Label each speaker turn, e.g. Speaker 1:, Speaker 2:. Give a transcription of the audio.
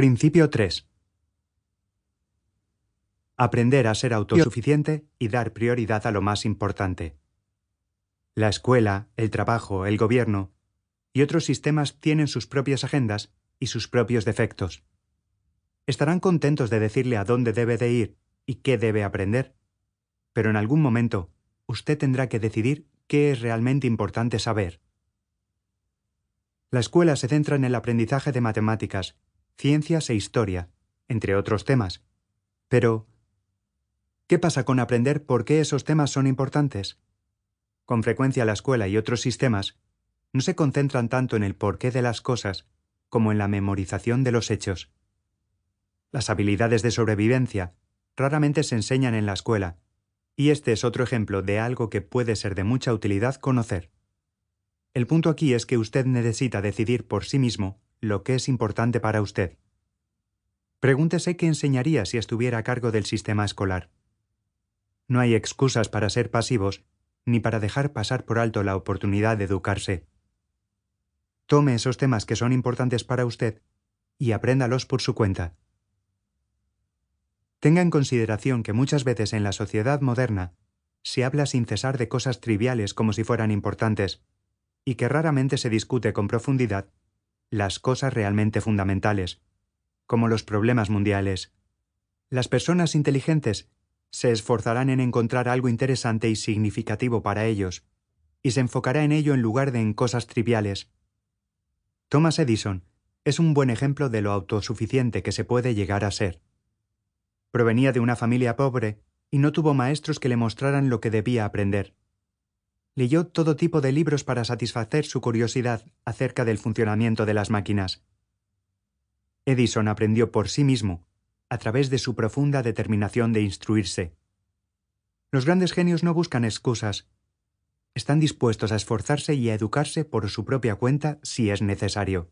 Speaker 1: Principio 3. Aprender a ser autosuficiente y dar prioridad a lo más importante. La escuela, el trabajo, el gobierno y otros sistemas tienen sus propias agendas y sus propios defectos. Estarán contentos de decirle a dónde debe de ir y qué debe aprender, pero en algún momento usted tendrá que decidir qué es realmente importante saber. La escuela se centra en el aprendizaje de matemáticas, ciencias e historia, entre otros temas. Pero, ¿qué pasa con aprender por qué esos temas son importantes? Con frecuencia la escuela y otros sistemas no se concentran tanto en el porqué de las cosas como en la memorización de los hechos. Las habilidades de sobrevivencia raramente se enseñan en la escuela, y este es otro ejemplo de algo que puede ser de mucha utilidad conocer. El punto aquí es que usted necesita decidir por sí mismo lo que es importante para usted. Pregúntese qué enseñaría si estuviera a cargo del sistema escolar. No hay excusas para ser pasivos ni para dejar pasar por alto la oportunidad de educarse. Tome esos temas que son importantes para usted y apréndalos por su cuenta. Tenga en consideración que muchas veces en la sociedad moderna se habla sin cesar de cosas triviales como si fueran importantes, y que raramente se discute con profundidad las cosas realmente fundamentales, como los problemas mundiales. Las personas inteligentes se esforzarán en encontrar algo interesante y significativo para ellos, y se enfocará en ello en lugar de en cosas triviales. Thomas Edison es un buen ejemplo de lo autosuficiente que se puede llegar a ser. Provenía de una familia pobre y no tuvo maestros que le mostraran lo que debía aprender leyó todo tipo de libros para satisfacer su curiosidad acerca del funcionamiento de las máquinas. Edison aprendió por sí mismo, a través de su profunda determinación de instruirse. Los grandes genios no buscan excusas. Están dispuestos a esforzarse y a educarse por su propia cuenta si es necesario.